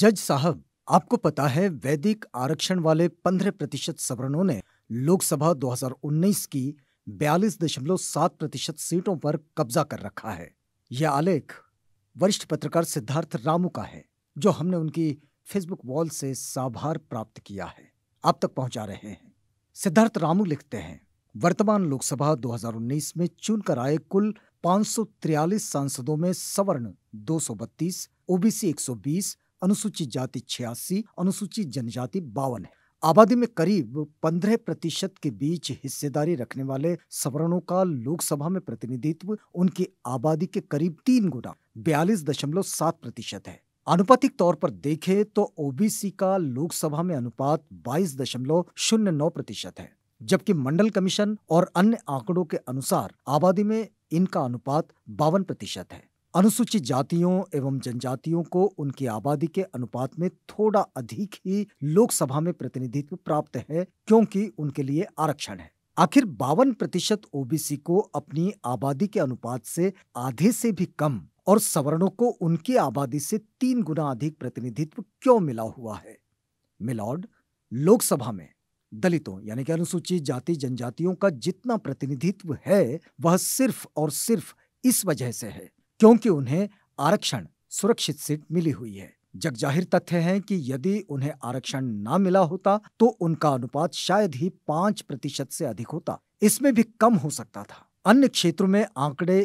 जज साहब आपको पता है वैदिक आरक्षण वाले पंद्रह प्रतिशत सवर्णों ने लोकसभा 2019 की बयालीस दशमलव सात प्रतिशत सीटों पर कब्जा कर रखा है यह आलेख वरिष्ठ पत्रकार सिद्धार्थ रामू का है जो हमने उनकी फेसबुक वॉल से साभार प्राप्त किया है आप तक पहुंचा रहे हैं सिद्धार्थ रामू लिखते हैं वर्तमान लोकसभा 2019 में चुनकर आए कुल 543 सांसदों में सवर्ण 232, ओबीसी 120, अनुसूचित जाति छियासी अनुसूचित जनजाति बावन है आबादी में करीब 15 प्रतिशत के बीच हिस्सेदारी रखने वाले सवर्णों का लोकसभा में प्रतिनिधित्व उनकी आबादी के करीब तीन गुना बयालीस दशमलव सात प्रतिशत है अनुपातिक तौर पर देखें तो ओबीसी का लोकसभा में अनुपात बाईस दशमलव शून्य नौ प्रतिशत है जबकि मंडल कमीशन और अन्य आंकड़ों के अनुसार आबादी में इनका अनुपात बावन प्रतिशत है अनुसूचित जातियों एवं जनजातियों को उनकी आबादी के अनुपात में थोड़ा अधिक ही लोकसभा में प्रतिनिधित्व प्राप्त है क्योंकि उनके लिए आरक्षण है आखिर बावन प्रतिशत ओबीसी को अपनी आबादी के अनुपात से आधे से भी कम और सवर्णों को उनकी आबादी से तीन गुना अधिक प्रतिनिधित्व क्यों मिला हुआ है मिलॉर्ड लोकसभा में दलितों यानी कि अनुसूचित जाति जनजातियों का जितना प्रतिनिधित्व है वह सिर्फ और सिर्फ इस वजह से है क्योंकि उन्हें आरक्षण सुरक्षित सीट मिली हुई है जग जाहिर तथ्य है कि यदि उन्हें आरक्षण न मिला होता तो उनका अनुपात शायद ही पांच प्रतिशत से अधिक होता इसमें भी कम हो सकता था अन्य क्षेत्रों में आंकड़े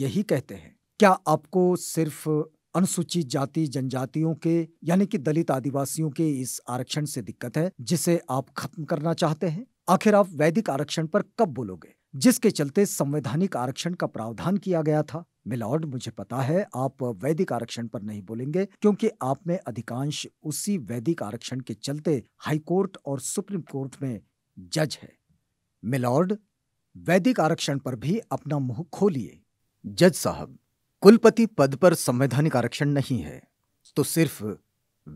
यही कहते हैं क्या आपको सिर्फ अनुसूचित जाति जनजातियों के यानी कि दलित आदिवासियों के इस आरक्षण से दिक्कत है जिसे आप खत्म करना चाहते हैं आखिर आप वैदिक आरक्षण पर कब बोलोगे जिसके चलते संवैधानिक आरक्षण का प्रावधान किया गया था मिलॉर्ड मुझे पता है आप वैदिक आरक्षण पर नहीं बोलेंगे क्योंकि आप में अधिकांश उसी वैदिक आरक्षण के चलते हाईकोर्ट और सुप्रीम कोर्ट में जज है मिलॉर्ड वैदिक आरक्षण पर भी अपना मुंह खोलिए जज साहब कुलपति पद पर संवैधानिक आरक्षण नहीं है तो सिर्फ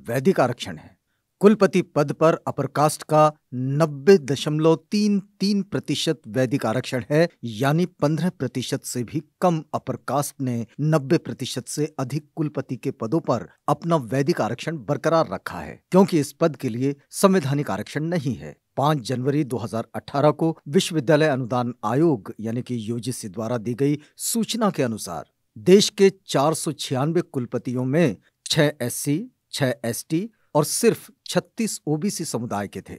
वैदिक आरक्षण है कुलपति पद पर अपर कास्ट का नब्बे दशमलव तीन तीन प्रतिशत वैदिक आरक्षण है यानी पंद्रह प्रतिशत से भी कम अपर कास्ट ने नब्बे प्रतिशत से अधिक कुलपति के पदों पर अपना वैदिक आरक्षण बरकरार रखा है क्योंकि इस पद के लिए संवैधानिक आरक्षण नहीं है 5 जनवरी 2018 को विश्वविद्यालय अनुदान आयोग यानी कि यूजीसी द्वारा दी गई सूचना के अनुसार देश के चार कुलपतियों में छह एस सी छह एस टी और सिर्फ 36 ओबीसी समुदाय के थे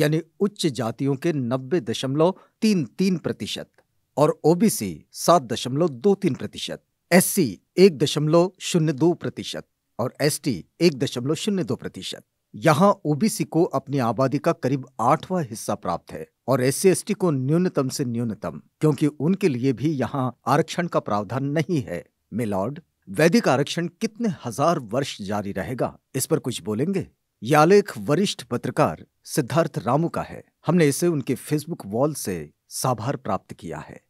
यानी उच्च जातियों के नब्बे दशमलव तीन तीन प्रतिशत और ओबीसी सात दशमलव दो तीन प्रतिशत एस सी एक दशमलव शून्य दो प्रतिशत और एस टी एक दशमलव शून्य दो प्रतिशत यहाँ ओबीसी को अपनी आबादी का करीब आठवां हिस्सा प्राप्त है और एस सी को न्यूनतम से न्यूनतम क्योंकि उनके लिए भी यहाँ आरक्षण का प्रावधान नहीं है मिलॉर्ड वैदिक आरक्षण कितने हजार वर्ष जारी रहेगा इस पर कुछ बोलेंगे यह आलेख वरिष्ठ पत्रकार सिद्धार्थ रामू का है हमने इसे उनके फेसबुक वॉल से साभार प्राप्त किया है